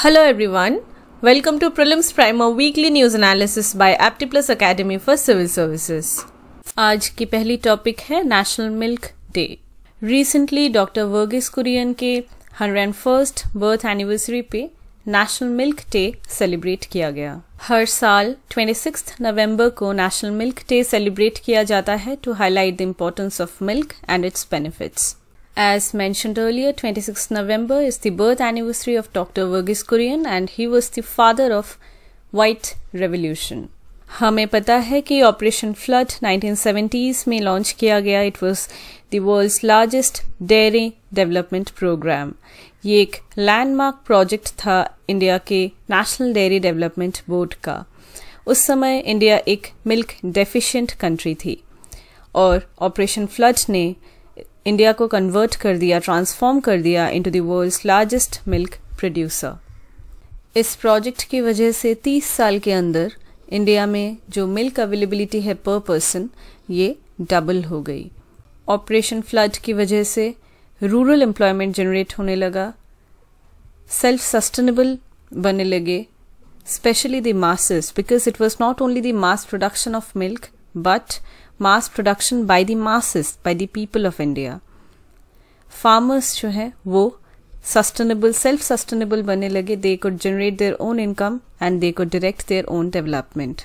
Hello everyone. Welcome to Prelims weekly news analysis by Apti Plus Academy for civil services आज की पहली topic है National Milk Day recently doctor Verghese Kurien के first birth anniversary पे National Milk Day celebrate किया गया हर साल 26 नवंबर को नेशनल मिल्क डे सेलिब्रेट किया जाता है to highlight the importance of milk and its benefits As mentioned earlier, 26 November is the birth anniversary of Dr. Verghese Kurian and he was the father of white revolution. हमें पता है कि operation flood 1970s में launch किया गया it was the world's largest dairy development programme ये एक landmark project था इंडिया के नेशनल डेयरी डेवलपमेंट बोर्ड का उस समय इंडिया एक मिल्क डेफिशिएंट कंट्री थी और ऑपरेशन फ्लड ने इंडिया को कन्वर्ट कर दिया ट्रांसफॉर्म कर दिया into the world's largest milk producer इस प्रोजेक्ट की वजह से 30 साल के अंदर इंडिया में जो मिल्क अवेलेबिलिटी है पर पर्सन ये डबल हो गई ऑपरेशन फ्लड की वजह से रूरल एम्प्लॉयमेंट जनरेट होने लगा सेल्फ सस्टेनेबल बनने लगे specially the masses because it was not only the mass production of milk but mass production by the masses by the people of India farmers जो है वो सस्टेनेबल सेल्फ सस्टेनेबल बनने लगे they could generate their own income and they could direct their own development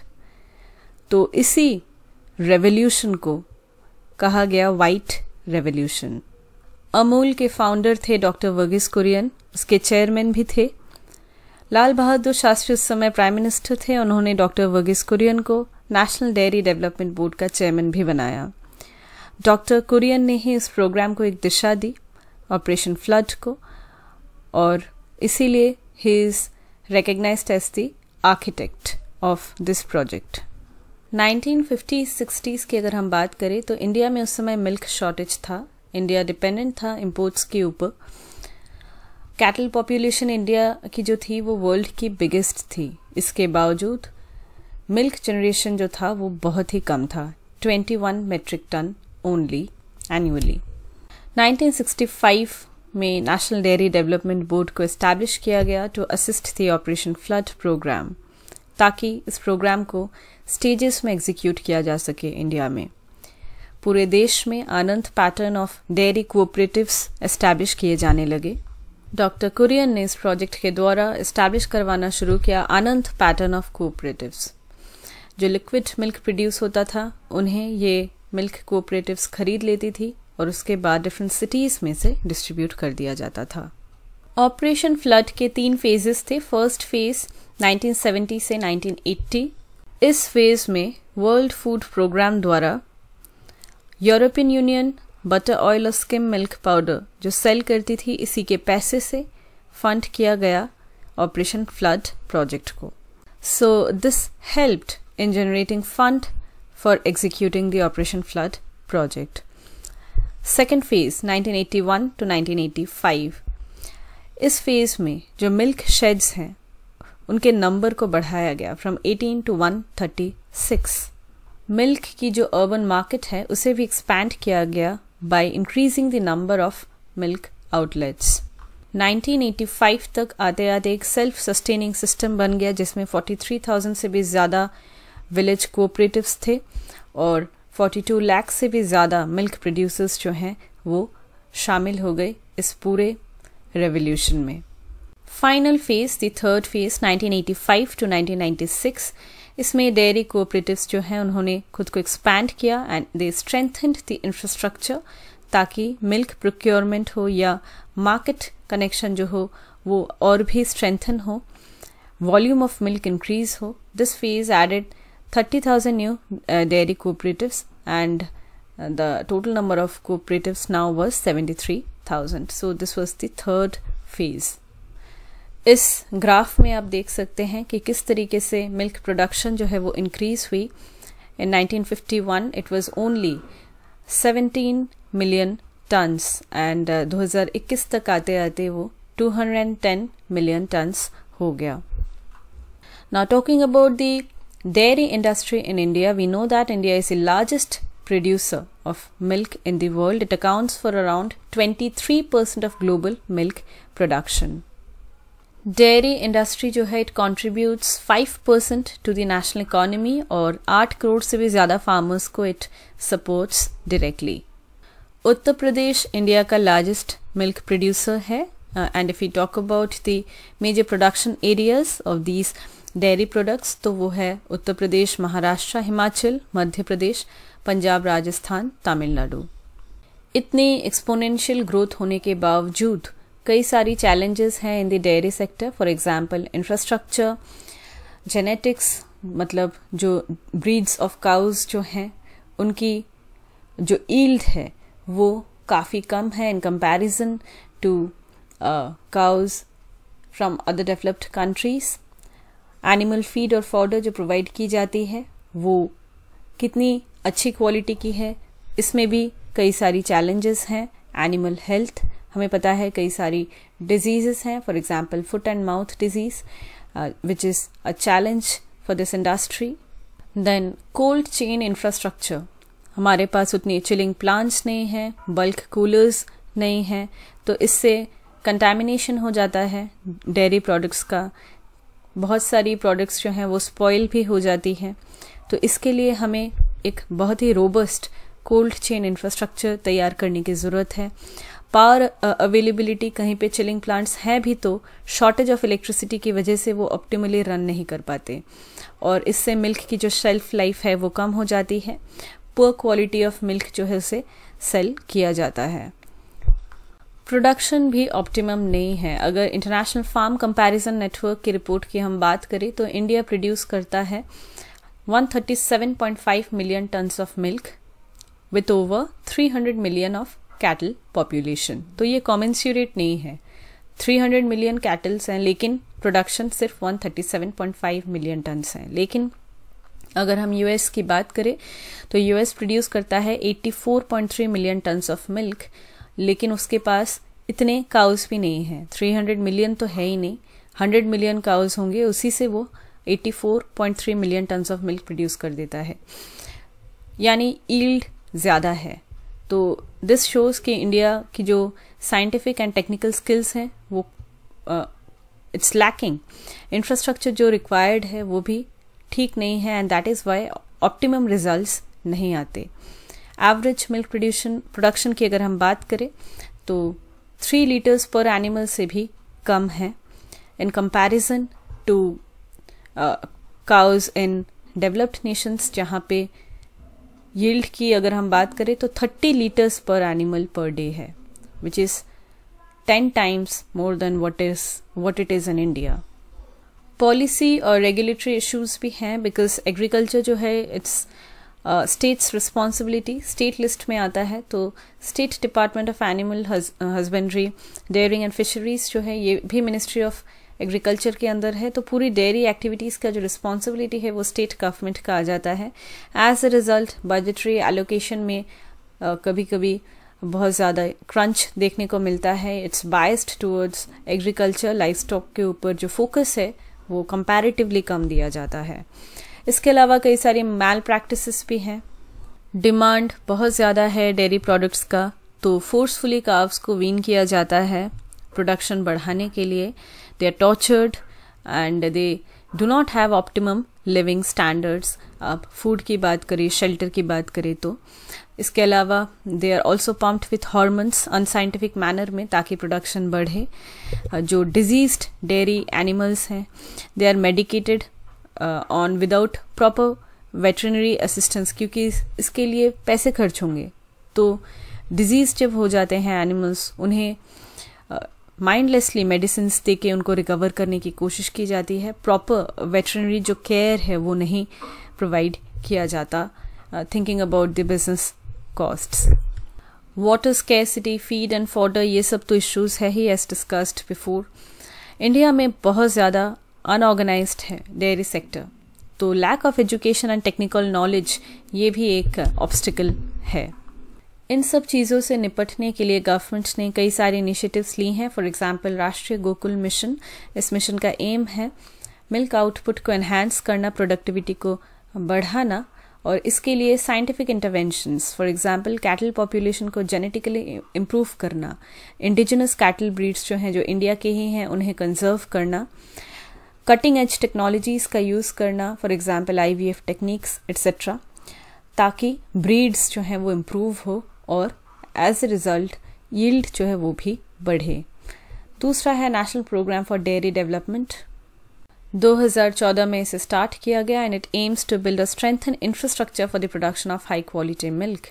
तो इसी revolution को कहा गया वाइट रेवोल्यूशन अमूल के फाउंडर थे डॉक्टर वर्गीस कुरियन उसके चेयरमैन भी थे लाल बहादुर शास्त्री उस समय प्राइम मिनिस्टर थे उन्होंने डॉक्टर वर्गीस कुरियन को नेशनल डेयरी डेवलपमेंट बोर्ड का चेयरमैन भी बनाया डॉक्टर कुरियन ने ही इस प्रोग्राम को एक दिशा दी ऑपरेशन फ्लड को और इसीलिए ही is recognise as the architect of this project 1950s 60s की अगर हम बात करें तो इंडिया में उस समय मिल्क शॉर्टेज था इंडिया डिपेंडेंट था इम्पोर्ट्स के ऊपर कैटल पॉपुलेशन इंडिया की जो थी वो वर्ल्ड की बिगेस्ट थी इसके बावजूद मिल्क जनरेशन जो था वो बहुत ही कम था 21 मेट्रिक टन ओनली एनुअली 1965 में नेशनल डेयरी डेवलपमेंट बोर्ड को इस्टेब्लिश किया गया to assist the Operation Flood programme ताकि इस प्रोग्राम को स्टेजेस में एग्जीक्यूट किया जा सके इंडिया में पूरे देश में Anand pattern of dairy cooperatives establish किए जाने लगे डॉक्टर कुरियन ने इस प्रोजेक्ट के द्वारा इस्टेब्लिश करवाना शुरू किया आनंद पैटर्न ऑफ कोऑपरेटिव्स जो लिक्विड मिल्क प्रोड्यूस होता था उन्हें ये मिल्क कोऑपरेटिव्स खरीद लेती थी और उसके बाद डिफरेंट सिटीज में से डिस्ट्रीब्यूट कर दिया जाता था ऑपरेशन फ्लड के तीन फेजेस थे फर्स्ट फेज 1970 से 1980 इस फेज में वर्ल्ड फूड प्रोग्राम द्वारा यूरोपियन यूनियन बटर ऑयल और स्किम मिल्क पाउडर जो सेल करती थी इसी के पैसे से फंड किया गया ऑपरेशन फ्लड प्रोजेक्ट को so this helped in generating fund for executing the Operation Flood project. Second phase 1981 to 1985 इस फेज में जो मिल्क शेड्स हैं उनके नंबर को बढ़ाया गया फ्रॉम 18 टू 136 मिल्क की जो अर्बन मार्केट है उसे भी एक्सपैंड किया गया by increasing the number of milk outlets 1985 तक आते आते एक सेल्फ सस्टेनिंग सिस्टम बन गया जिसमें 43,000 से भी ज़्यादा विलेज कोऑपरेटिव्स थे और 42 लाख से भी ज़्यादा मिल्क प्रोड्यूसर्स जो हैं वो शामिल हो गए इस पूरे रेवोल्यूशन में final phase the third phase 1985 to 1996 इसमें डेयरी कोऑपरेटिव्स जो हैं उन्होंने खुद को एक्सपैंड किया and they strengthened the infrastructure ताकि मिल्क प्रोक्योरमेंट हो या मार्केट कनेक्शन जो हो वो और भी स्ट्रेंथन हो वॉल्यूम ऑफ मिल्क इंक्रीज हो this phase added thirty thousand new uh, dairy cooperatives and uh, the total number of cooperatives now was seventy three thousand. So this was the third phase. इस graph में आप देख सकते हैं कि किस तरीके से मिल्क प्रोडक्शन जो है वो इंक्रीज हुई in 1951 it was only 17 million tons and 2021 तक आते आते वो 210 मिलियन टन्स हो गया now talking about the dairy industry in India, we know that India is the largest producer of milk in the world. It accounts for around 23% of global milk production. Dairy industry जो है contributes 5% to the national economy or 8 crore se bhi ज़्यादा farmers ko it supports directly. Uttar Pradesh, India ka largest milk producer hai, uh, and if we talk about the major production areas of these dairy products तो वो है उत्तर प्रदेश महाराष्ट्र हिमाचल मध्य प्रदेश पंजाब राजस्थान तमिलनाडु इतने exponential growth होने के बावजूद कई सारी चैलेंजेस हैं in the dairy sector for example infrastructure genetics मतलब जो ब्रीड्स ऑफ काउज जो हैं उनकी जो ईल्ड है वो काफ़ी कम है in comparison to cows from other developed countries animal feed और फॉर्डर जो प्रोवाइड की जाती है वो कितनी अच्छी क्वालिटी की है इसमें भी कई सारी चैलेंजेस हैं एनिमल हेल्थ हमें पता है कई सारी डिजीजेस हैं for example foot and mouth disease which is a challenge for this industry then cold chain infrastructure हमारे पास उतनी चिलिंग प्लांट्स नहीं हैं बल्क कूलर्स नहीं हैं तो इससे कंटेमिनेशन हो जाता है डेयरी प्रोडक्ट्स का बहुत सारी प्रोडक्ट्स जो हैं वो स्पॉइल भी हो जाती हैं तो इसके लिए हमें एक बहुत ही रोबस्ट कोल्ड चेन इंफ्रास्ट्रक्चर तैयार करने की ज़रूरत है पावर अवेलेबिलिटी uh, कहीं पे चिलिंग प्लांट्स हैं भी तो शॉर्टेज ऑफ इलेक्ट्रिसिटी की वजह से वो ऑप्टिमली रन नहीं कर पाते और इससे मिल्क की जो शेल्फ लाइफ है वो कम हो जाती है पुअर क्वालिटी ऑफ मिल्क जो है उसे सेल किया जाता है प्रोडक्शन भी ऑप्टिमम नहीं है अगर इंटरनेशनल फार्म कंपैरिजन नेटवर्क की रिपोर्ट की हम बात करें तो इंडिया प्रोड्यूस करता है 137.5 million tons of milk with over 300 million of cattle population तो ये कॉमेंस्यूरेट नहीं है 300 मिलियन कैटल्स हैं लेकिन प्रोडक्शन सिर्फ 137.5 मिलियन टन्स हैं लेकिन अगर हम यूएस की बात करें तो यूएस प्रोड्यूस करता है 84.3 मिलियन टन्स ऑफ मिल्क लेकिन उसके पास इतने काउस भी नहीं है 300 मिलियन तो है ही नहीं 100 मिलियन काउस होंगे उसी से वो 84.3 million tons of milk produce कर देता है यानी ईल्ड ज़्यादा है तो दिस शोज कि इंडिया की जो साइंटिफिक एंड टेक्निकल स्किल्स हैं वो इट्स लैकिंग इंफ्रास्ट्रक्चर जो रिक्वायर्ड है वो भी ठीक नहीं है and that is why optimum result नहीं आते एवरेज मिल्क प्रोड्यूशन प्रोडक्शन की अगर हम बात करें तो थ्री लीटर्स पर एनिमल से भी कम है in comparison to cows in developed nations जहाँ पे यील्ड की अगर हम बात करें तो thirty litres per animal per day है which is ten times more than what is what it is in India policy और रेगुलेटरी इश्यूज भी हैं बिकॉज एग्रीकल्चर जो है it's states responsibility state list में आता है तो state department of animal husbandry dairying and fisheries जो है ये भी मिनिस्ट्री ऑफ एग्रीकल्चर के अंदर है तो पूरी डेयरी एक्टिविटीज़ का जो रिस्पॉन्सिबिलिटी है वो स्टेट गवर्नमेंट का आ जाता है as a result budgetary allocation में कभी कभी बहुत ज़्यादा क्रंच देखने को मिलता है it's biased towards agriculture livestock के ऊपर जो फोकस है वो कंपैरेटिवली कम दिया जाता है इसके अलावा कई सारी मैल प्रैक्टिस भी हैं डिमांड बहुत ज़्यादा है डेयरी प्रोडक्ट्स का तो फोर्सफुली काव्स को वीन किया जाता है प्रोडक्शन बढ़ाने के लिए they are tortured and they do not have optimum living standards आप फूड की बात करें शेल्टर की बात करें तो इसके अलावा they are also pumped with hormones unscientific manner में ताकि प्रोडक्शन बढ़े जो डिजीज डेयरी एनिमल्स हैं they are medicated on without proper veterinary assistance क्योंकि इसके लिए पैसे खर्च होंगे तो डिजीज जब हो जाते हैं एनिमल्स उन्हें माइंडलेसली मेडिसिन दे के उनको रिकवर करने की कोशिश की जाती है प्रॉपर वेटरनरी जो केयर है वो नहीं प्रोवाइड किया जाता thinking about the business cost water scarcity feed and fodder ये सब तो इश्यूज है ही एज डिस्कस्ड बिफोर इंडिया में बहुत ज़्यादा अनऑर्गेनाइज है डेयरी सेक्टर तो lack of education and technical knowledge ये भी एक ऑब्स्टिकल है इन सब चीज़ों से निपटने के लिए गवर्नमेंट ने कई सारे इनिशिएटिव्स ली हैं फॉर एग्जांपल राष्ट्रीय गोकुल मिशन इस मिशन का एम है मिल्क आउटपुट को एनहेंस करना प्रोडक्टिविटी को बढ़ाना और इसके लिए scientific interventions for example cattle population को जेनेटिकली इम्प्रूव करना इंडिजिनस कैटल ब्रीड्स जो हैं जो इंडिया के ही हैं उन्हें कंजर्व करना कटिंग एज टेक्नोलॉजीज़ का यूज़ करना for example I techniques etcetera ताकि ब्रीड्स जो हैं वो इम्प्रूव हो और एज ए रिज़ल्ट यील्ड जो है वो भी बढ़े दूसरा है National Programme for Dairy Development 2014 में इसे स्टार्ट किया गया and it aims to build a strengthen infrastructure for the production of high quality milk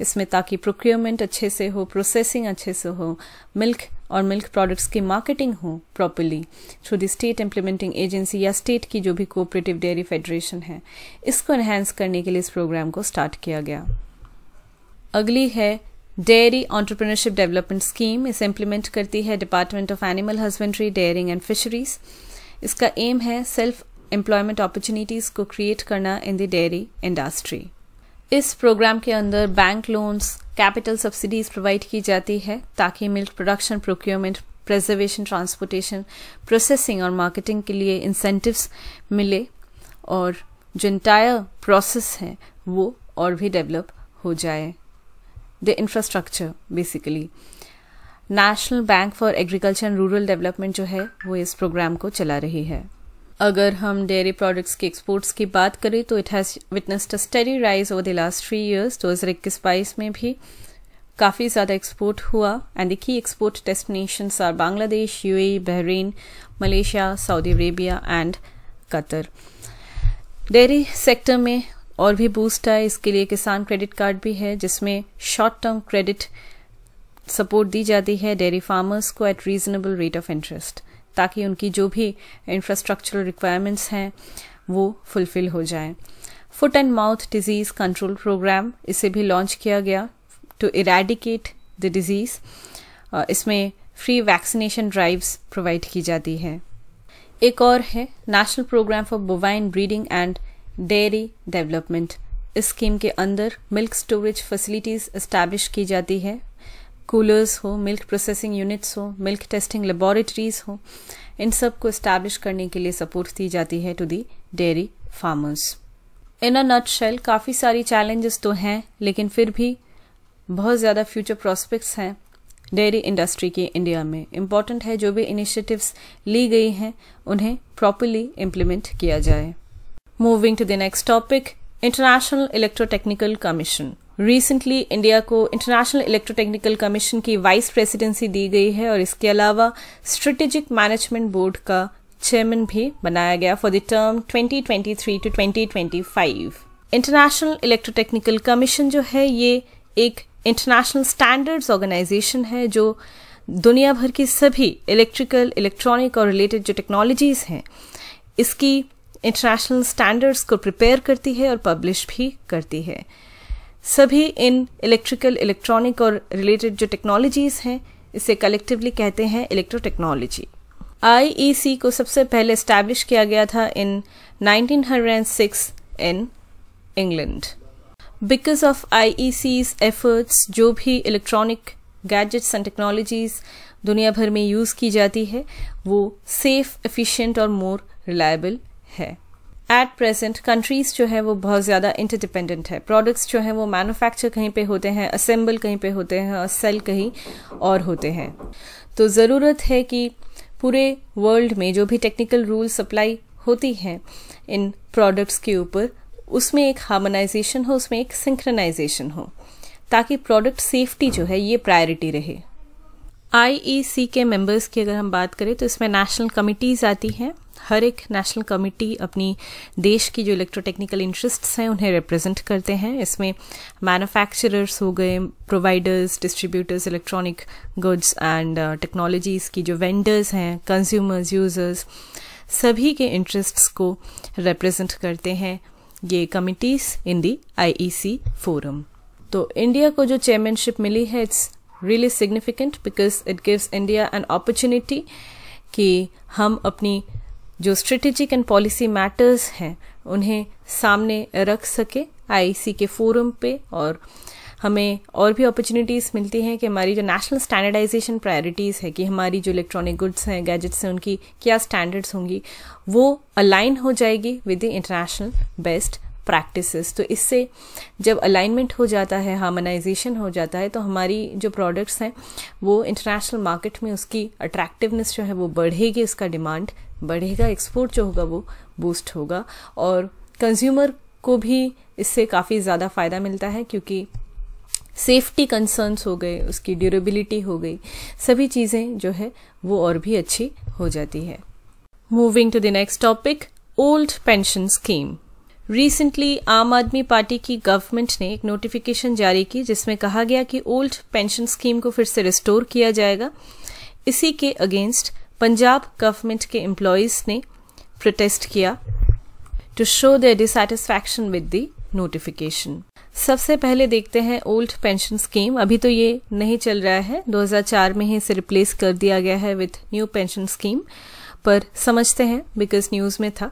इसमें ताकि प्रोक्योरमेंट अच्छे से हो प्रोसेसिंग अच्छे से हो मिल्क और मिल्क प्रोडक्ट्स की मार्केटिंग हो properly through the state implementing agency या स्टेट की जो भी कोऑपरेटिव डेयरी फेडरेशन है इसको एनहेंस करने के लिए इस प्रोग्राम को स्टार्ट किया गया अगली है डेयरी ऑन्टरप्रिनरशिप डेवलपमेंट स्कीम इसे इम्प्लीमेंट करती है Department of animal husbandry dairying and Fisheries इसका एम है सेल्फ एम्प्लॉयमेंट अपॉर्चुनिटीज़ को क्रिएट करना इन द डेयरी इंडस्ट्री इस प्रोग्राम के अंदर bank loans capital subsidies provide की जाती है ताकि milk production procurement preservation transportation processing और मार्केटिंग के लिए इंसेंटिव्स मिले और जो इंटायर प्रोसेस है वो और भी डेवलप हो जाए the infrastructure basically National Bank for Agriculture and Rural Development जो है वो इस प्रोग्राम को चला रही है अगर हम डेयरी प्रोडक्ट्स के एक्सपोर्ट्स की बात करें तो it has witnessed a steady rise over the last three years दो हज़ार इक्कीस बाईस में भी काफ़ी ज़्यादा एक्सपोर्ट हुआ and the key export destinations are Bangladesh UAE Bahrain Malaysia Saudi Arabia and Qatar dairy sector में और भी बूस्ट आए इसके लिए किसान क्रेडिट कार्ड भी है जिसमें शॉर्ट टर्म क्रेडिट सपोर्ट दी जाती है डेयरी फार्मर्स को at reasonable rate of interest ताकि उनकी जो भी इंफ्रास्ट्रक्चरल रिक्वायरमेंट्स हैं वो फुलफिल हो जाए foot and mouth disease control programme इसे भी लॉन्च किया गया टू इरेडिकेट द डिजीज इसमें फ्री वैक्सीनेशन ड्राइव्स प्रोवाइड की जाती है एक और है National Programme for Bovine Breeding and Dairy Development इस स्कीम के अंदर मिल्क स्टोरेज फैसिलिटीज इस्टेब्लिश की जाती है कूलर्स हो मिल्क प्रोसेसिंग यूनिट्स हो मिल्क टेस्टिंग लेबोरेटरीज हो इन सब को इस्टेब्लिश करने के लिए सपोर्ट दी जाती है to the dairy farmers in a nutshell काफ़ी सारी चैलेंजेस तो हैं लेकिन फिर भी बहुत ज़्यादा फ्यूचर प्रॉस्पेक्ट्स हैं डेयरी इंडस्ट्री के इंडिया में इम्पॉर्टेंट है जो भी इनिशिएटिव्स ली गई हैं उन्हें प्रॉपरली इम्प्लीमेंट किया जाए moving to the next topic international electrotechnical commission recently India को इंटरनेशनल इलेक्ट्रोटेक्निकल कमीशन की वाइस प्रेसिडेंसी दी गई है और इसके अलावा स्ट्रेटेजिक मैनेजमेंट बोर्ड का चेयरमैन भी बनाया गया for the term 2023 to 2025 international electrotechnical commission जो है ये एक इंटरनेशनल स्टैंडर्ड्स ऑर्गेनाइजेशन है जो दुनिया भर की सभी इलेक्ट्रिकल इलेक्ट्रॉनिक और रिलेटेड जो टेक्नोलॉजीज हैं इसकी इंटरनेशनल स्टैंडर्ड्स को प्रिपेयर करती है और पब्लिश भी करती है सभी इन इलेक्ट्रिकल इलेक्ट्रॉनिक और रिलेटेड जो टेक्नोलॉजीज हैं इसे कलेक्टिवली कहते हैं इलेक्ट्रो टेक्नोलॉजी आई को सबसे पहले स्टैब्लिश किया गया था in 1906 in England because of IEC's efforts जो भी इलेक्ट्रॉनिक गैजेट्स एंड टेक्नोलॉजीज दुनिया भर में यूज़ की जाती है वो सेफ एफिशिएंट और मोर रिलायबल है एट प्रेजेंट कंट्रीज जो है वो बहुत ज़्यादा इंटरडिपेंडेंट है प्रोडक्ट्स जो है वो मैन्युफैक्चर कहीं पे होते हैं असेंबल कहीं पे होते हैं और सेल कहीं और होते हैं तो ज़रूरत है कि पूरे वर्ल्ड में जो भी टेक्निकल रूल सप्लाई होती हैं इन प्रोडक्ट्स के ऊपर उसमें एक हार्मोनाइजेशन हो उसमें एक सिंक्रनाइजेशन हो ताकि प्रोडक्ट सेफ्टी जो है ये प्रायोरिटी रहे आईईसी e के मेंबर्स की अगर हम बात करें तो इसमें नेशनल कमिटीज़ आती हैं हर एक नेशनल कमिटी अपनी देश की जो इलेक्ट्रोटेक्निकल इंटरेस्ट्स हैं उन्हें रिप्रेजेंट करते हैं इसमें मैन्युफैक्चरर्स हो गए providers distributors electronic goods and technologies की जो वेंडर्स हैं कंज्यूमर्स यूज़र्स सभी के इंटरेस्ट्स को रिप्रेजेंट करते हैं ये committees in the I forum तो इंडिया को जो चेयरमैनशिप मिली है it's really significant because it gives India an opportunity कि हम अपनी जो स्ट्रेटेजिक एंड पॉलिसी मैटर्स हैं उन्हें सामने रख सके आई सी e के फोरम पे और हमें और भी अपॉर्चुनिटीज़ मिलती हैं कि हमारी जो नेशनल स्टैंडर्डाइजेशन प्रायोरिटीज़ है कि हमारी जो इलेक्ट्रॉनिक गुड्स हैं गैजेट्स हैं उनकी क्या स्टैंडर्ड्स होंगी वो अलाइन हो जाएगी with the international best practices तो इससे जब अलाइनमेंट हो जाता है हार्मोनाइजेशन हो जाता है तो हमारी जो प्रोडक्ट्स हैं वो इंटरनेशनल मार्केट में उसकी अट्रैक्टिवनेस जो है वो बढ़ेगी उसका डिमांड बढ़ेगा एक्सपोर्ट जो होगा वो बूस्ट होगा और कंज्यूमर को भी इससे काफ़ी ज़्यादा फ़ायदा मिलता है क्योंकि सेफ्टी कंसर्न्स हो गए उसकी ड्यूरेबिलिटी हो गई सभी चीज़ें जो है वो और भी अच्छी हो जाती है moving to the next topic old pension scheme recently Aam Aadmi party की गवर्नमेंट ने एक नोटिफिकेशन जारी की जिसमें कहा गया कि ओल्ड पेंशन स्कीम को फिर से रिस्टोर किया जाएगा इसी के अगेंस्ट पंजाब गवर्नमेंट के एम्प्लॉयज ने प्रोटेस्ट किया to show their dissatisfaction with the notification सबसे पहले देखते हैं ओल्ड पेंशन स्कीम अभी तो ये नहीं चल रहा है 2004 में ही इसे रिप्लेस कर दिया गया है विथ न्यू पेंशन स्कीम पर समझते हैं बिकॉज न्यूज़ में था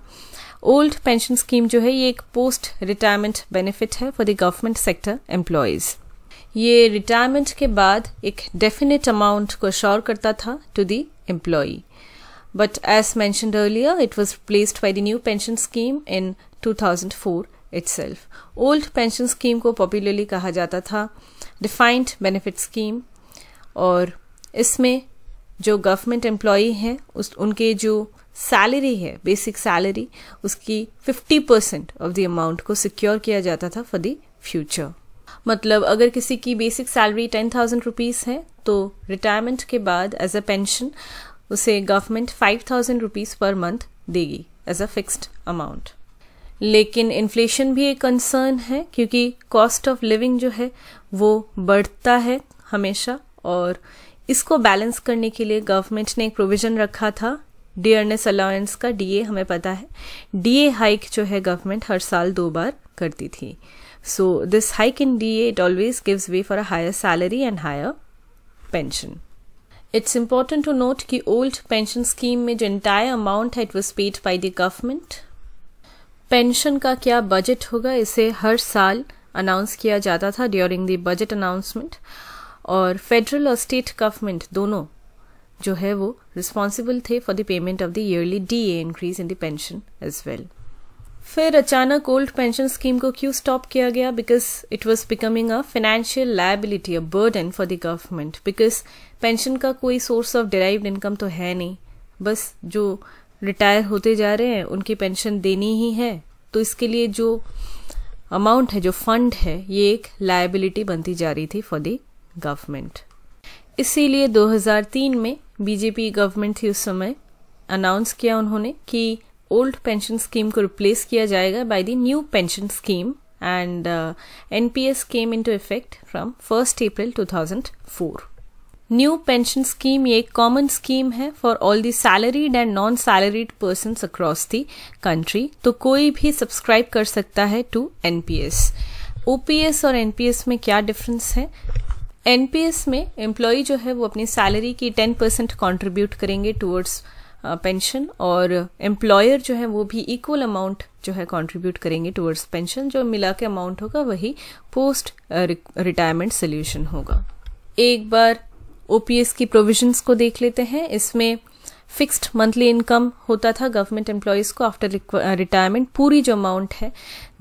ओल्ड पेंशन स्कीम जो है ये एक पोस्ट रिटायरमेंट बेनिफिट है for the government sector employees ये रिटायरमेंट के बाद एक डेफिनेट अमाउंट को श्योर करता था to the employee but as mentioned earlier it was replaced by the new pension scheme in to itself old pension scheme को popularly कहा जाता था डिफाइंड बेनिफिट स्कीम और इसमें जो गवर्नमेंट एम्प्लॉय हैं उस उनके जो सैलरी है बेसिक सैलरी उसकी 50 परसेंट ऑफ द अमाउंट को सिक्योर किया जाता था फॉर द फ्यूचर मतलब अगर किसी की basic salary ten thousand rupees है तो रिटायरमेंट के बाद एज अ पेंशन उसे government five thousand rupees per month देगी एज अ फिक्स्ड अमाउंट लेकिन इन्फ्लेशन भी एक कंसर्न है क्योंकि कॉस्ट ऑफ लिविंग जो है वो बढ़ता है हमेशा और इसको बैलेंस करने के लिए गवर्नमेंट ने एक प्रोविज़न रखा था डियरनेस अलाउंस का डीए हमें पता है डीए हाइक जो है गवर्नमेंट हर साल दो बार करती थी so this hike in D A always gives way for a higher salary and higher pension it's important to note कि ओल्ड पेंशन स्कीम में जो इंटायर अमाउंट है it was paid by the government pension का क्या budget होगा इसे हर साल announce किया जाता था ड्यूरिंग द बजट अनाउंसमेंट और फेडरल और स्टेट गवर्नमेंट दोनों जो है वो रिस्पॉन्सिबल थे for the payment of the yearly D A increase in the pension as well फिर अचानक ओल्ड पेंशन स्कीम को क्यों स्टॉप किया गया because it was becoming a financial liability a burden for the government because pension का कोई source of derived income तो है नहीं बस जो रिटायर होते जा रहे हैं उनकी पेंशन देनी ही है तो इसके लिए जो अमाउंट है जो फंड है ये एक लाइबिलिटी बनती जा रही थी फॉर द गवर्नमेंट इसीलिए 2003 में बीजेपी गवर्नमेंट थी उस समय अनाउंस किया उन्होंने कि ओल्ड पेंशन स्कीम को रिप्लेस किया जाएगा by the new pension scheme and NPS came into effect from first April 2004 new pension scheme ये एक कॉमन स्कीम है for all the salaried and non salaried person across the country तो कोई भी subscribe कर सकता है to NPS OPS और एनपीएस में क्या डिफरेंस है एनपीएस में एम्प्लॉय जो है वो अपनी सैलरी की टेन परसेंट कॉन्ट्रीब्यूट करेंगे टूवर्ड्स पेंशन uh, और एम्प्लॉयर जो है वो भी इक्वल अमाउंट जो है कंट्रीब्यूट करेंगे टूवर्ड्स पेंशन जो मिला के अमाउंट होगा वही पोस्ट रिटायरमेंट सोल्यूशन होगा एक बार ओपीएस की प्रोविजंस को देख लेते हैं इसमें फिक्स्ड मंथली इनकम होता था गवर्नमेंट एम्प्लॉयज को आफ्टर रिटायरमेंट uh, पूरी जो अमाउंट है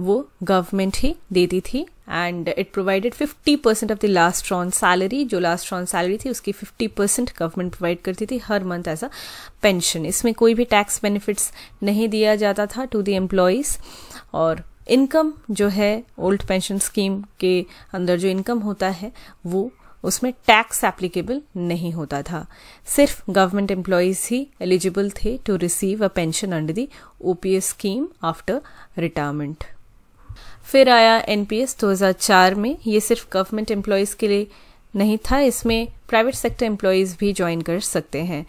वो गवर्नमेंट ही देती थी and it provided 50 percent of the last drawn salary जो लास्ट रॉन सैलरी थी उसकी 50 परसेंट गवर्नमेंट प्रोवाइड करती थी हर मंथ एज अ पेंशन इसमें कोई भी टैक्स बेनिफिट्स नहीं दिया जाता था टू द एम्प्लॉयज़ और इनकम जो है ओल्ड पेंशन स्कीम के अंदर जो इनकम होता है वो उसमें टैक्स एप्लीकेबल नहीं होता था सिर्फ गवर्नमेंट एम्प्लॉयज ही एलिजिबल थे to receive a pension under the OPS scheme after retirement फिर आया एनपीएस 2004 में ये सिर्फ गवर्नमेंट एम्प्लॉयज के लिए नहीं था इसमें प्राइवेट सेक्टर एम्प्लॉयज़ भी ज्वाइन कर सकते हैं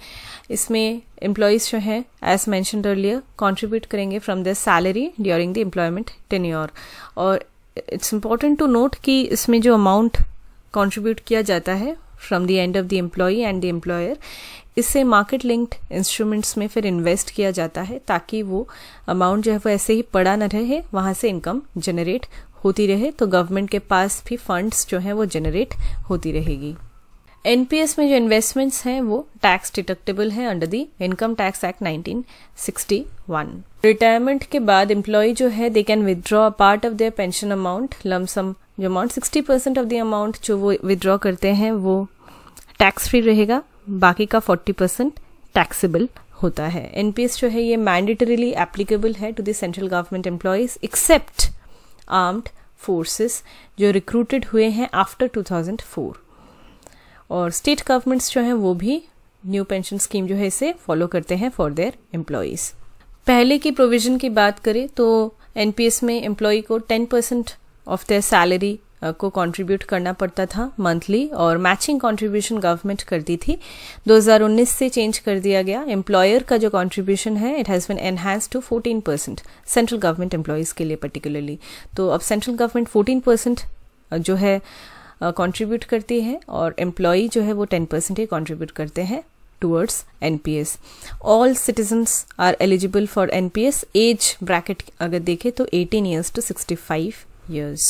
इसमें एम्प्लॉयज़ जो हैं एज मैंशन अर्लियर कॉन्ट्रीब्यूट करेंगे from the salary during the employment tenure और इट्स इम्पॉर्टेंट टू नोट कि इसमें जो अमाउंट कॉन्ट्रीब्यूट किया जाता है from the end of the employee and the employer इससे मार्केट लिंक्ड इंस्ट्रूमेंट्स में फिर इन्वेस्ट किया जाता है ताकि वो अमाउंट जो है वो ऐसे ही पड़ा न रहे वहां से इनकम जनरेट होती रहे तो गवर्नमेंट के पास भी फंड्स जो है वो जनरेट होती रहेगी एनपीएस में जो इन्वेस्टमेंट्स हैं वो टैक्स डिडक्टेबल हैं under the income tax act 1961 retirement के बाद एम्प्लॉय जो है they can withdraw a part of their pension amount lump sum जो amount sixty percent of the amount जो वो विदड्रॉ करते हैं वो टैक्स फ्री रहेगा बाकी का फोर्टी परसेंट टैक्सेबल होता है एनपीएस जो है ये मैंडेटरीली एप्लीकेबल है to the central government employees except armed forces जो रिक्रूटेड हुए हैं आफ्टर 2004 और स्टेट गवर्नमेंट्स जो हैं वो भी न्यू पेंशन स्कीम जो है इसे फॉलो करते हैं फॉर देयर एम्प्लॉयज़ पहले की प्रोविज़न की बात करें तो एनपीएस में एम्प्लॉय को 10 परसेंट ऑफ देयर सैलरी को कंट्रीब्यूट करना पड़ता था मंथली और मैचिंग कंट्रीब्यूशन गवर्नमेंट करती थी 2019 से चेंज कर दिया गया एम्प्लॉयर का जो कंट्रीब्यूशन है it has been enhance to 14 percent central government employees के लिए पर्टिकुलरली तो अब सेंट्रल गवर्नमेंट 14 परसेंट जो है कंट्रीब्यूट uh, करती है और एम्प्लॉय जो है वो टेन परसेंट ही कॉन्ट्रीब्यूट करते हैं towards NPS all citizens are eligible for NPS as bracket अगर देखें तो eighteen years to sixty years.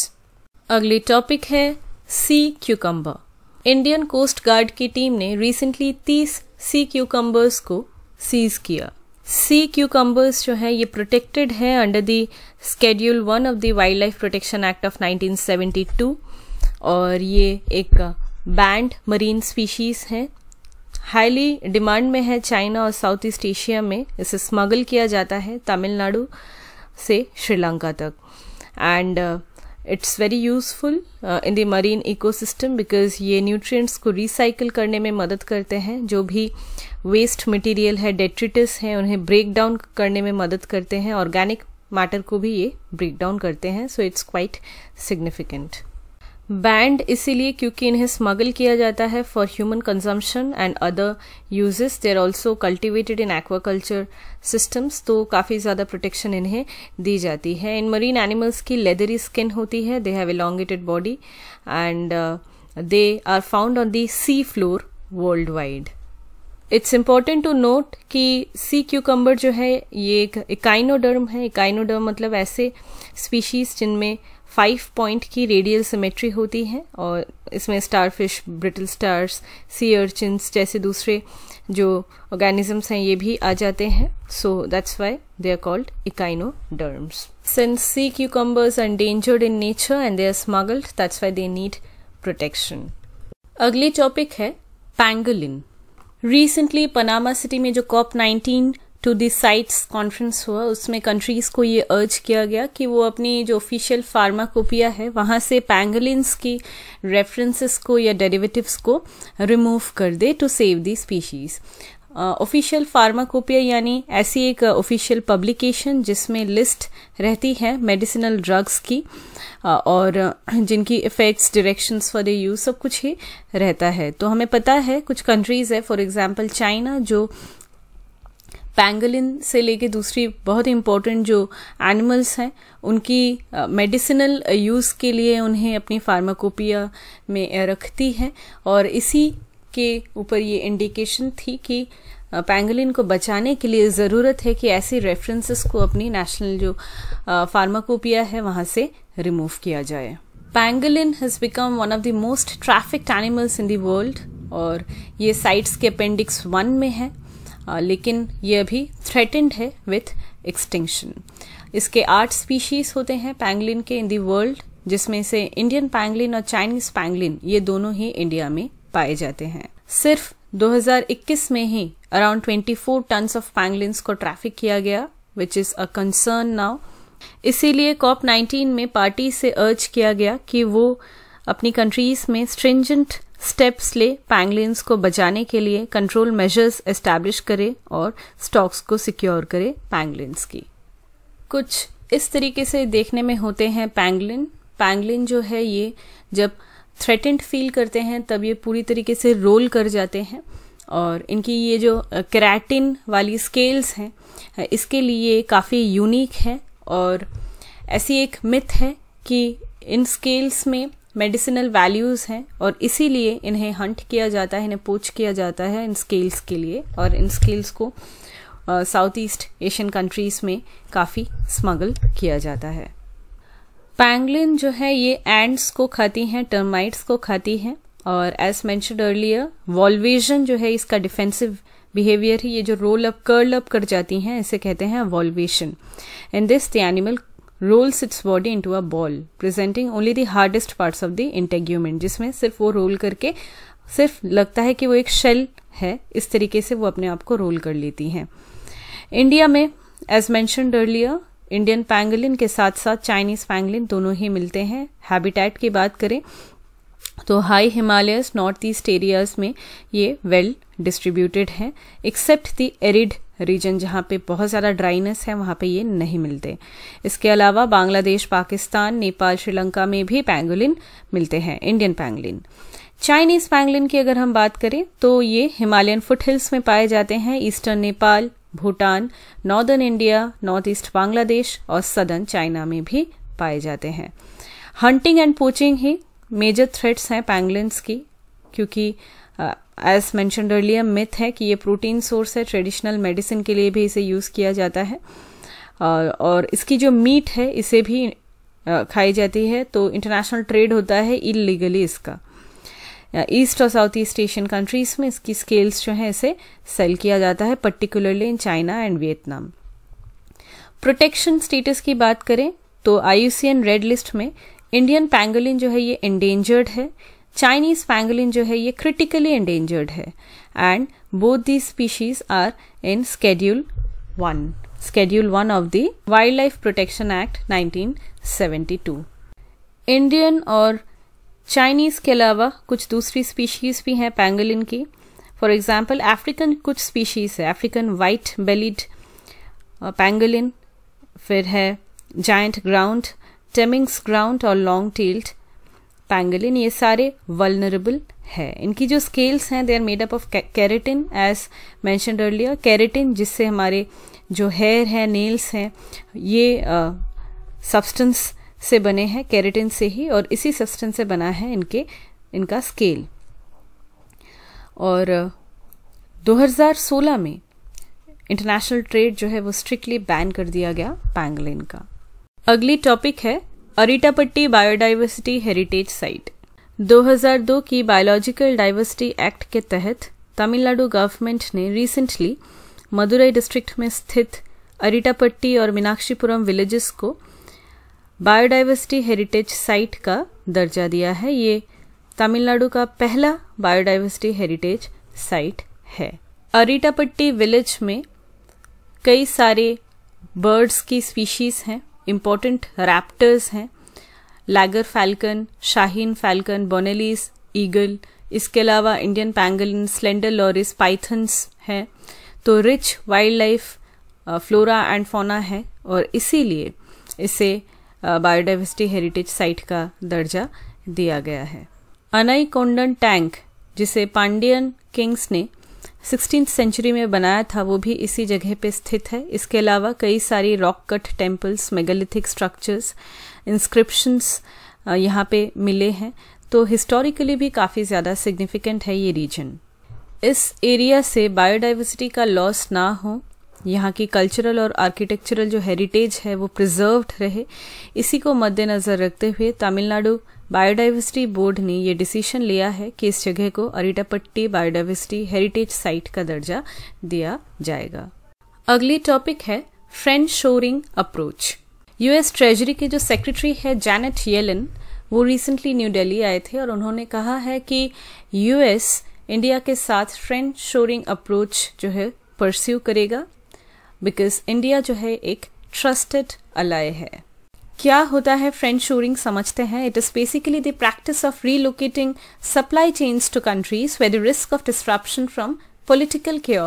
अगली टॉपिक है sea cucumber Indian coast guard की टीम ने रिसेंटली 30 सी क्यूकम्बर्स को सीज किया सी क्यूकम्बर्स जो है ये प्रोटेक्टेड है under the schedule one of the wild life protection act of 1972 और ये एक बैंड मरीन स्पीशीज है हाईली डिमांड में है चाइना और साउथ ईस्ट एशिया में इसे स्मगल किया जाता है तमिलनाडु से श्रीलंका तक and it's very useful in the marine ecosystem because ये न्यूट्रिएंट्स को रिसाइकल करने में मदद करते हैं जो भी वेस्ट मटीरियल है डेट्रिटस हैं उन्हें ब्रेक डाउन करने में मदद करते हैं ऑर्गेनिक मैटर को भी ये ब्रेक डाउन करते हैं so it's quite significant banned इसीलिए क्योंकि इन्हें स्मगल किया जाता है for human consumption and other uses they are also cultivated in aquaculture systems तो काफ़ी ज़्यादा प्रोटेक्शन इन्हें दी जाती है इन मरीन एनिमल्स की लेदरी स्किन होती है they have elongated body and they are found on the sea floor worldwide it's important to note कि सी क्यूकम्बर जो है ये एक इकाइनोडर्म है इकाइनोडर्म मतलब ऐसे स्पीशीज जिनमें फाइव पॉइंट की रेडियल सिमेट्री होती है और इसमें starfish brittle stars sea urchins जैसे दूसरे जो ऑर्गेनिजम्स हैं ये भी आ जाते हैं so that's why they are called echinoderms since sea cucumbers endangered in nature and they are smuggled that's why they need protection अगली टॉपिक है पैंगलिन रिसेंटली पनामा सिटी में जो COP nineteen to the CITES conference हुआ उसमें countries को ये अर्ज किया गया कि वो अपनी जो ऑफिशियल फार्माकोपिया है वहाँ से पैंगलिनस की रेफरेंसेस को या डेरिवेटिव्स को रिमूव कर दे to save the species official pharmacopoeia यानी ऐसी एक ऑफिशियल uh, पब्लिकेशन जिसमें लिस्ट रहती है मेडिसिनल ड्रग्स की uh, और uh, जिनकी effects directions for the use सब कुछ ही रहता है तो हमें पता है कुछ कंट्रीज़ है फॉर एग्जांपल चाइना जो पैंगलिन से लेके दूसरी बहुत ही इम्पोर्टेंट जो एनिमल्स हैं उनकी मेडिसिनल यूज़ के लिए उन्हें अपनी फार्माकोपिया में रखती है और इसी के ऊपर ये इंडिकेशन थी कि पैंगलिन को बचाने के लिए ज़रूरत है कि ऐसी रेफरेंसेस को अपनी नेशनल जो फार्माकोपिया है वहाँ से रिमूव किया जाए pangolin has become one of the most trafficked animals in the world और ये साइट्स के अपेंडिक्स वन में है लेकिन ये अभी थ्रेटेंड है विथ एक्सटिंक्शन इसके आठ स्पीशीज होते हैं पैंगलिन के इन दी वर्ल्ड जिसमें से इंडियन पैंगलिन और चाइनीज पैंगलिन ये दोनों ही इंडिया में पाए जाते हैं सिर्फ 2021 में ही अराउंड 24 टन्स ऑफ पैंगलिन को ट्रैफिक किया गया which is a concern now इसीलिए कॉप 19 में पार्टी से अर्ज किया गया कि वो अपनी कंट्रीज में स्ट्रिंजेंट स्टेप्स ले पैंगलिन को बचाने के लिए कंट्रोल मेजर्स एस्टैब्लिश करे और स्टॉक्स को सिक्योर करे पैंगलिन की कुछ इस तरीके से देखने में होते हैं पैंगलिन पैंगलिन जो है ये जब थ्रेटेंड फील करते हैं तब ये पूरी तरीके से रोल कर जाते हैं और इनकी ये जो केराटिन वाली स्केल्स हैं इसके लिए काफ़ी यूनिक है और ऐसी एक मिथ है कि इन स्केल्स में मेडिसिनल वैल्यूज़ हैं और इसीलिए इन्हें हंट किया जाता है इन्हें पोच किया जाता है इन स्केल्स के लिए और इन स्केल्स को साउथ ईस्ट एशियन कंट्रीज़ में काफ़ी स्मगल किया जाता है पैंगलिन जो है ये एंड्स को खाती हैं टर्माइट्स को खाती हैं और एज मैंशन अर्लियर वॉल्वेजन जो है इसका डिफेंसिव बिहेवियर है ये जो रोल अप कर्ल अप कर जाती हैं इसे कहते हैं volvation in this the animal rolls its body into a ball presenting only the hardest part of the integument जिसमें सिर्फ वो रोल करके सिर्फ लगता है कि वो एक शेल है इस तरीके से वो अपने आप को रोल कर लेती हैं इंडिया में as mentioned earlier Indian pangolin के साथ साथ चाइनीज पैंगलिन दोनों ही मिलते हैं हैबिटेट की बात करें तो high Himalayas north east areas में ये वेल डिस्ट्रीब्यूटेड हैं एक्सेप्ट द एरिड रीजन जहाँ पे बहुत ज़्यादा ड्राइनेस है वहाँ पे ये नहीं मिलते इसके अलावा बांग्लादेश पाकिस्तान नेपाल श्रीलंका में भी पैंगोलिन मिलते हैं इंडियन पैंगोलिन चाइनीज पैंगलिन की अगर हम बात करें तो ये हिमालयन फुटहिल्स में पाए जाते हैं eastern Nepal Bhutan northern India north east Bangladesh और सदर्न चाइना में भी पाए जाते हैं हंटिंग एंड पोचिंग ही मेजर थ्रेट्स हैं पैंगलिन की क्योंकि एज मैंशन अर्लियर मिथ है कि ये प्रोटीन सोर्स है ट्रेडिशनल मेडिसिन के लिए भी इसे यूज़ किया जाता है और इसकी जो मीट है इसे भी खाई जाती है तो इंटरनेशनल ट्रेड होता है इलीगली इसका ईस्ट और साउथ ईस्ट एशियन कंट्रीज में इसकी स्केल्स जो है इसे सेल किया जाता है particularly in China and Vietnam protection status की बात करें तो आईयूसीएन रेड लिस्ट में इंडियन पैंगोलिन जो है ये एंडेंजर्ड है चाइनीज फैंगलिन जो है ये क्रिटिकली एंडेंजर्ड है and both the species are in schedule one schedule one of the wild life protection act 1972 Indian और चाइनीज के अलावा कुछ दूसरी स्पीशीज भी हैं पैंगलिन की फॉर एग्जाम्पल अफ्रीकन कुछ स्पीशीज है अफ्रीकन वाइट बेलिड पैंगलिन फिर है जाइंट ग्राउंड टेमिंग्स ग्राउंड और लॉन्ग टील्ड पैंगलिन ये सारे वलनरेबल है इनकी जो स्केल्स हैं they are made up of keratin as mentioned earlier keratin जिससे हमारे जो हेयर है नेल्स हैं ये सब्सटेंस से बने हैं कैरेटिन से ही और इसी सब्सटेंस से बना है इनके इनका स्केल और 2016 में इंटरनेशनल ट्रेड जो है वो स्ट्रिक्टली बैन कर दिया गया पैंगलिन का अगली टॉपिक है अरिटापट्टी बायोडाइवर्सिटी हेरिटेज साइट 2002 की बायोलॉजिकल डाइवर्सिटी एक्ट के तहत तमिलनाडु गवर्नमेंट ने रिसेंटली मदुरई डिस्ट्रिक्ट में स्थित अरिटापट्टी और मीनाक्षीपुरम विलेजेस को बायोडाइवर्सिटी हेरिटेज साइट का दर्जा दिया है ये तमिलनाडु का पहला बायोडाइवर्सिटी हेरिटेज साइट है अरिटापट्टी विलेज में कई सारे बर्ड्स की स्पीशीज हैं इम्पोर्टेंट रैप्टर्स हैं laggar falcon shaheen falcon Bonelli's eagle इसके अलावा Indian pangolin slender loris pythons हैं तो rich wild life flora and fauna है और इसीलिए इसे बायोडाइवर्सिटी हेरिटेज साइट का दर्जा दिया गया है अनाईकोंडन टैंक जिसे पांडियन किंग्स ने सिक्सटीन सेंचुरी में बनाया था वो भी इसी जगह पे स्थित है इसके अलावा कई सारी rock cut temples megalithic structures inscriptions यहाँ पे मिले हैं तो हिस्टोरिकली भी काफ़ी ज़्यादा सिग्निफिकेंट है ये रीजन इस एरिया से बायोडाइवर्सिटी का लॉस ना हो यहाँ की कल्चरल और आर्किटेक्चरल जो हेरिटेज है वो प्रिजर्व्ड रहे इसी को मद्देनज़र रखते हुए तमिलनाडु बायोडाइवर्सिटी बोर्ड ने यह डिसीशन लिया है कि इस जगह को अरिटापट्टी बायोडाइवर्सिटी हेरिटेज साइट का दर्जा दिया जाएगा अगली टॉपिक है friend shoring approach US treasury के जो सेक्रेटरी है जैनेट येलन वो रिसेंटली न्यू दिल्ली आए थे और उन्होंने कहा है कि यूएस इंडिया के साथ फ्रेंड शोरिंग अप्रोच जो है परस्यू करेगा बिकॉज इंडिया जो है एक ट्रस्टेड अलाय है क्या होता है फ्रेंड शोरिंग समझते हैं it is basically the practice of relocating supply chains to countries with risk of disruption from political के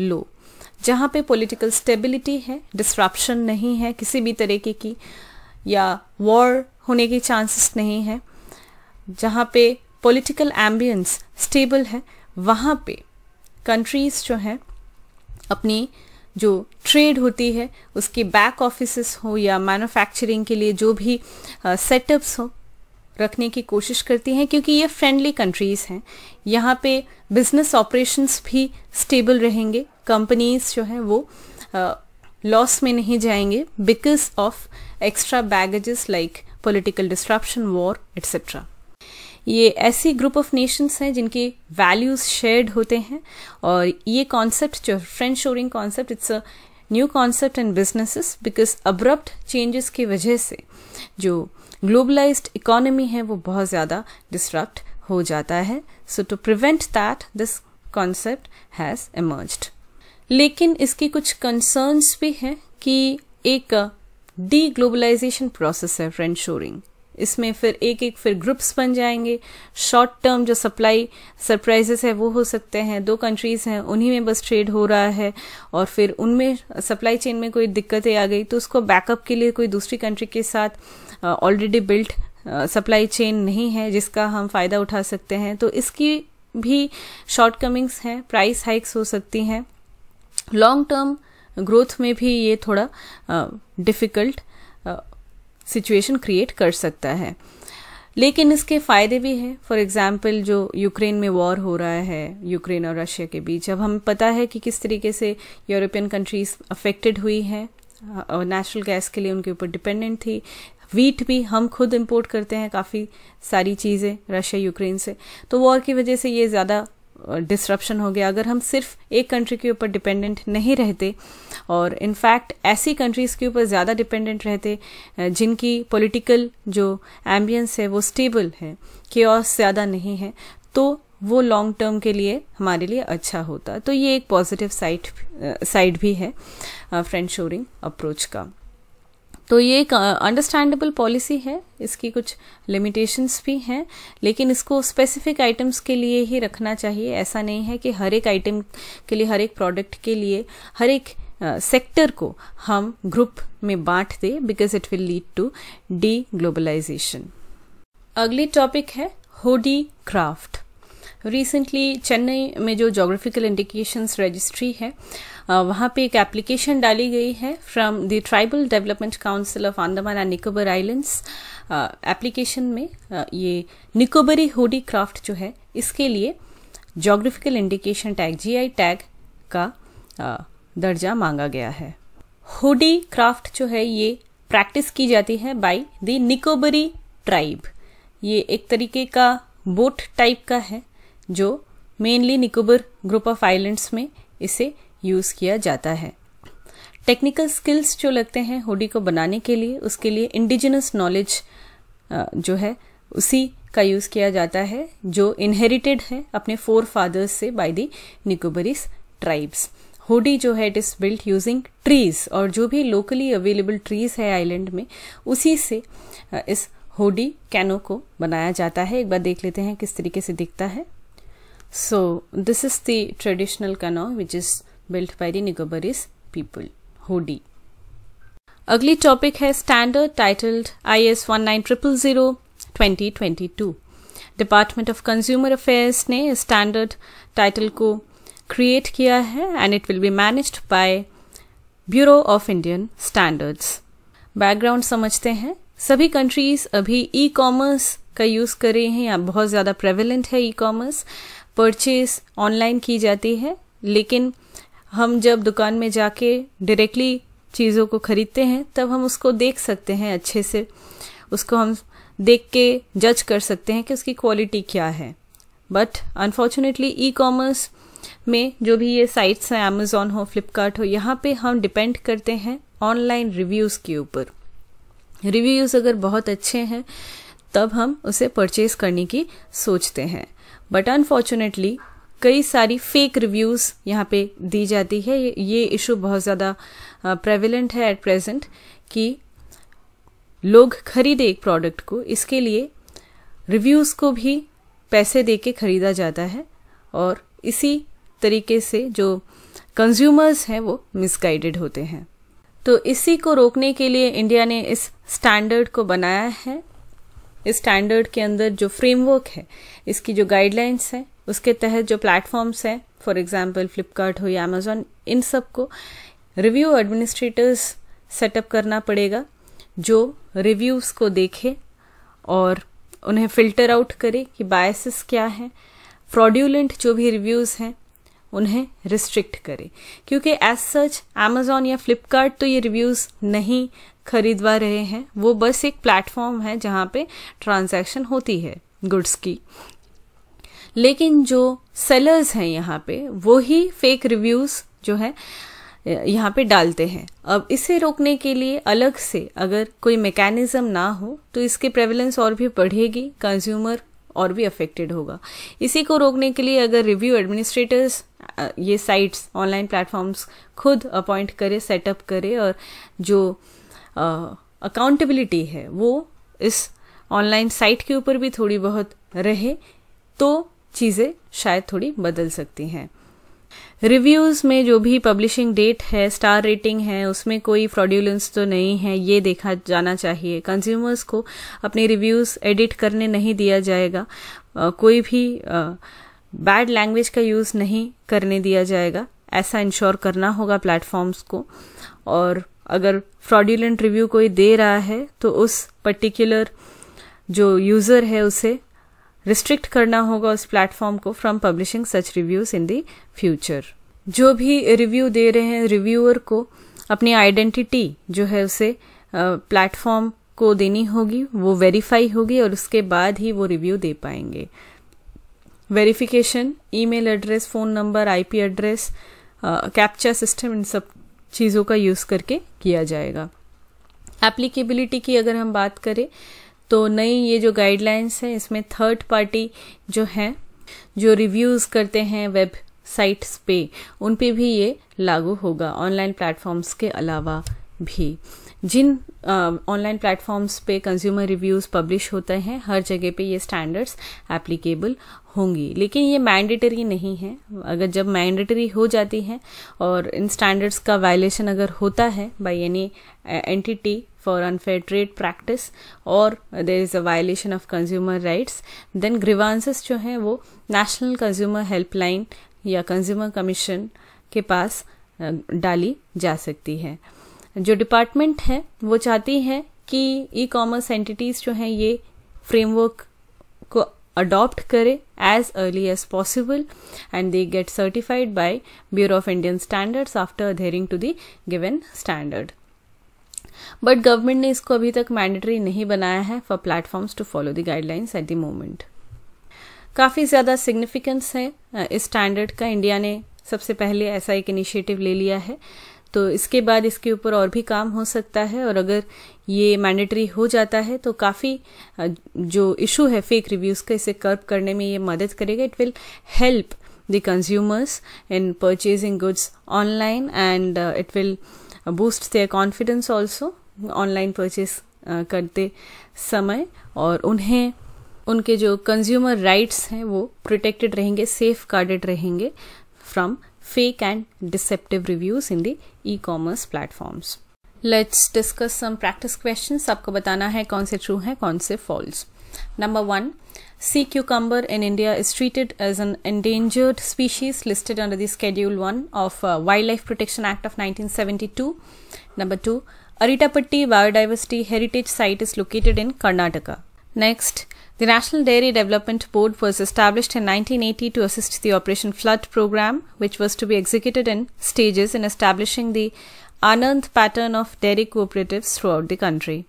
लो जहाँ पे पॉलिटिकल स्टेबिलिटी है डिस्ट्रप्शन नहीं है किसी भी तरीके की या वॉर होने के चांसेस नहीं है जहाँ पे पॉलिटिकल एम्बियंस स्टेबल है वहाँ पे कंट्रीज़ जो हैं अपनी जो ट्रेड होती है उसके बैक ऑफिस हो या मैन्युफैक्चरिंग के लिए जो भी सेटअप्स हो रखने की कोशिश करती हैं क्योंकि ये फ्रेंडली कंट्रीज़ हैं यहाँ पे बिजनेस ऑपरेशंस भी स्टेबल रहेंगे कंपनीज जो हैं वो लॉस में नहीं जाएंगे because of extra baggages like political disruption war etcetera ये ऐसी ग्रुप ऑफ नेशंस हैं जिनके वैल्यूज शेयर्ड होते हैं और ये कॉन्सेप्ट जो friend shoring concept it's a new concept in businesses because abrupt changes की वजह से जो ग्लोबलाइज्ड इकोनॉमी है वो बहुत ज़्यादा डिस्ट्रप्ट हो जाता है so to prevent that this concept has emerge लेकिन इसके कुछ कंसर्न्स भी हैं कि एक डी ग्लोबलाइजेशन प्रोसेस है फ्रेंड शोरिंग इसमें फिर एक एक फिर ग्रुप्स बन जाएंगे शॉर्ट टर्म जो सप्लाई सरप्राइजेस है वो हो सकते हैं दो कंट्रीज़ हैं उन्हीं में बस ट्रेड हो रहा है और फिर उनमें सप्लाई चेन में कोई दिक्कतें आ गई तो उसको बैकअप के लिए कोई दूसरी कंट्री के साथ ऑलरेडी बिल्ट सप्लाई चेन नहीं है जिसका हम फ़ायदा उठा सकते हैं तो इसकी भी शॉर्ट कमिंग्स हैं प्राइस हाइक्स हो सकती हैं लॉन्ग टर्म ग्रोथ में भी ये थोड़ा डिफ़िकल्ट uh, सिचुएशन क्रिएट कर सकता है लेकिन इसके फायदे भी हैं फॉर एग्जाम्पल जो यूक्रेन में वॉर हो रहा है यूक्रेन और रशिया के बीच अब हम पता है कि किस तरीके से यूरोपियन कंट्रीज अफेक्टेड हुई हैं और नेचुरल गैस के लिए उनके ऊपर डिपेंडेंट थी वीट भी हम खुद इंपोर्ट करते हैं काफ़ी सारी चीज़ें रशिया यूक्रेन से तो वॉर की वजह से ये ज़्यादा डिसरप्शन हो गया अगर हम सिर्फ एक कंट्री के ऊपर डिपेंडेंट नहीं रहते और इनफैक्ट ऐसी कंट्रीज़ के ऊपर ज़्यादा डिपेंडेंट रहते जिनकी पॉलिटिकल जो एम्बियंस है वो स्टेबल है कि और ज़्यादा नहीं है तो वो लॉन्ग टर्म के लिए हमारे लिए अच्छा होता तो ये एक पॉजिटिव साइड साइड भी है फ्रेंड शोरिंग अप्रोच का तो ये एक अंडरस्टैंडेबल पॉलिसी है इसकी कुछ लिमिटेशंस भी हैं लेकिन इसको स्पेसिफिक आइटम्स के लिए ही रखना चाहिए ऐसा नहीं है कि हर एक आइटम के लिए हर एक प्रोडक्ट के लिए हर एक सेक्टर uh, को हम ग्रुप में बांट दें because it will lead to deglobalization अगली टॉपिक है होडी क्राफ्ट रिसेंटली चेन्नई में जो जोग्राफिकल इंडिकेशंस रजिस्ट्री है uh, वहाँ पे एक एप्लीकेशन डाली गई है from the tribal development council of Andaman and Nicobar islands application में ये निकोबरी होडी क्राफ्ट जो है इसके लिए geographical indication tag G tag का दर्जा मांगा गया है होडी क्राफ्ट जो है ये प्रैक्टिस की जाती है बाय द निकोबरी ट्राइब ये एक तरीके का बोट टाइप का है जो mainly Nicobar group of islands में इसे यूज़ किया जाता है टेक्निकल स्किल्स जो लगते हैं होडी को बनाने के लिए उसके लिए इंडिजिनस नॉलेज जो है उसी का यूज़ किया जाता है जो इनहेरिटेड है अपने फोर फादर्स से by the Nicobarese tribes Hodi जो है it is built using trees और जो भी लोकली अवेलेबल ट्रीज है आइलैंड में उसी से इस होडी कैनो को बनाया जाता है एक बार देख लेते हैं किस तरीके से दिखता है so this is the traditional canoe which is built by the Nicobaris people, Hodi. अगली टॉपिक है standard titled I standard titled IS 19000 2022. Department of consumer affairs ने स्टैंडर्ड टाइटल को क्रिएट किया है and it will be managed by bureau of Indian standards background समझते हैं सभी countries अभी ई कॉमर्स का यूज़ कर रहे हैं या बहुत ज़्यादा प्रेवलेंट है ई कॉमर्स परचेज ऑनलाइन की जाती है लेकिन हम जब दुकान में जाके डायरेक्टली चीज़ों को ख़रीदते हैं तब हम उसको देख सकते हैं अच्छे से उसको हम देख के जज कर सकते हैं कि उसकी क्वालिटी क्या है बट अनफॉर्चुनेटली ई कॉमर्स में जो भी ये साइट्स हैं अमेजोन हो फ्लिपकार्ट हो यहाँ पे हम डिपेंड करते हैं ऑनलाइन रिव्यूज़ के ऊपर रिव्यूज़ अगर बहुत अच्छे हैं तब हम उसे परचेज करने की सोचते हैं बट अनफॉर्चुनेटली कई सारी फेक रिव्यूज़ यहाँ पे दी जाती है ये इशू बहुत ज़्यादा प्रेविलेंट है एट प्रेजेंट कि लोग खरीदे एक प्रोडक्ट को इसके लिए रिव्यूज़ को भी पैसे दे के खरीदा जाता है और इसी तरीके से जो कंज्यूमर्स हैं वो मिसगाइडेड होते हैं तो इसी को रोकने के लिए इंडिया ने इस स्टैंडर्ड को बनाया है इस स्टैंडर्ड के अंदर जो फ्रेमवर्क है इसकी जो गाइडलाइंस हैं उसके तहत जो प्लेटफॉर्म्स हैं फॉर एग्जाम्पल फ्लिपकार्ट हो या अमेजोन इन सब को रिव्यू एडमिनिस्ट्रेटर्स सेटअप करना पड़ेगा जो रिव्यूज़ को देखे और उन्हें फिल्टर आउट करे कि बायसेस क्या है फ्रॉड्यूलेंट जो भी रिव्यूज़ हैं उन्हें रिस्ट्रिक्ट करे क्योंकि एज सच अमेजोन या फ्लिपकार्ट तो ये रिव्यूज़ नहीं खरीदवा रहे हैं वो बस एक प्लेटफॉर्म है जहाँ पे ट्रांजैक्शन होती है गुड्स की लेकिन जो सेलर्स हैं यहाँ पे वो ही फेक रिव्यूज़ जो है यहाँ पे डालते हैं अब इसे रोकने के लिए अलग से अगर कोई मैकेनिज्म ना हो तो इसके प्रेवलेंस और भी बढ़ेगी कंज्यूमर और भी अफेक्टेड होगा इसी को रोकने के लिए अगर रिव्यू एडमिनिस्ट्रेटर्स ये साइट्स ऑनलाइन प्लेटफॉर्म्स खुद अपॉइंट करे सेटअप करे और जो अकाउंटेबिलिटी है वो इस ऑनलाइन साइट के ऊपर भी थोड़ी बहुत रहे तो चीज़ें शायद थोड़ी बदल सकती हैं रिव्यूज़ में जो भी पब्लिशिंग डेट है स्टार रेटिंग है उसमें कोई फ्रॉड्यूलेंस तो नहीं है ये देखा जाना चाहिए कंज्यूमर्स को अपने रिव्यूज़ एडिट करने नहीं दिया जाएगा आ, कोई भी बैड लैंग्वेज का यूज़ नहीं करने दिया जाएगा ऐसा इंश्योर करना होगा प्लेटफॉर्म्स को और अगर फ्रॉड्यूलेंट रिव्यू कोई दे रहा है तो उस पर्टिकुलर जो यूज़र है उसे रिस्ट्रिक्ट करना होगा उस प्लेटफॉर्म को from publishing such reviews in the future जो भी रिव्यू दे रहे हैं रिव्यूअर को अपनी आइडेंटिटी जो है उसे प्लेटफॉर्म uh, को देनी होगी वो वेरीफाई होगी और उसके बाद ही वो रिव्यू दे पाएंगे verification email address phone number IP address captcha system इन सब चीज़ों का यूज़ करके किया जाएगा एप्लीकेबिलिटी की अगर हम बात करें तो नई ये जो गाइडलाइंस है इसमें थर्ड पार्टी जो है जो रिव्यूज करते हैं वेब साइट्स पे उन पे भी ये लागू होगा ऑनलाइन प्लेटफॉर्म्स के अलावा भी जिन ऑनलाइन प्लेटफॉर्म्स पे कंज्यूमर रिव्यूज पब्लिश होते हैं हर जगह पे ये स्टैंडर्ड्स एप्लीकेबल होंगी लेकिन ये मैंडेटरी नहीं है अगर जब मैंडेटरी हो जाती है और इन स्टैंडर्ड्स का वायलेशन अगर होता है by any entity for unfair trade practice or there is a violation of consumer rights then grievances jo hain wo national consumer helpline ya consumer commission के पास डाली जा सकती है जो डिपार्टमेंट है वो चाहती है कि ई कॉमर्स एंटिटीज जो हैं ये फ्रेमवर्क को अडॉप्ट करें as early as possible and they get certified by bureau of Indian standards after adhering to the given standard but government ने इसको अभी तक मैंडेटरी नहीं बनाया है for platforms to follow the guidelines at the moment काफ़ी ज़्यादा significance है इस स्टैंडर्ड का इंडिया ने सबसे पहले ऐसा एक इनिशिएटिव ले लिया है तो इसके बाद इसके ऊपर और भी काम हो सकता है और अगर ये मैंडेटरी हो जाता है तो काफ़ी जो इशू है फेक रिव्यूज़ का इसे कर्ब करने में ये मदद करेगा it will help the consumers in purchasing goods online and it will boost their confidence also online purchase uh, करते समय और उन्हें उनके जो कंज्यूमर राइट्स हैं वो प्रोटेक्टेड रहेंगे सेफ गार्डेड रहेंगे from fake and deceptive reviews in the e commerce platforms let's discuss some practice question आपको बताना है कौन से ट्रू हैं कौन से false number one sea cucumber in India is treated as an endangered species listed under the schedule one of wild life protection act of nineteen seventy two number two Aritapatti Biodiversity Heritage Site is located in Karnataka. Next, the National Dairy Development Board was established in 1980 to assist the Operation Flood program, which was to be executed in stages in establishing the unearthed pattern of dairy cooperatives throughout the country.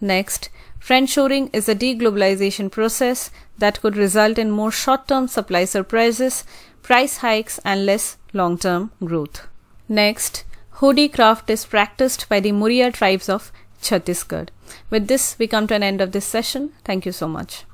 Next, friendshoring is a deglobalization process that could result in more short-term supply surprises, price hikes and less long-term growth. Next, Hodi craft is practiced by the Muria tribes of Chhattisgarh. With this, we come to an end of this session. Thank you so much.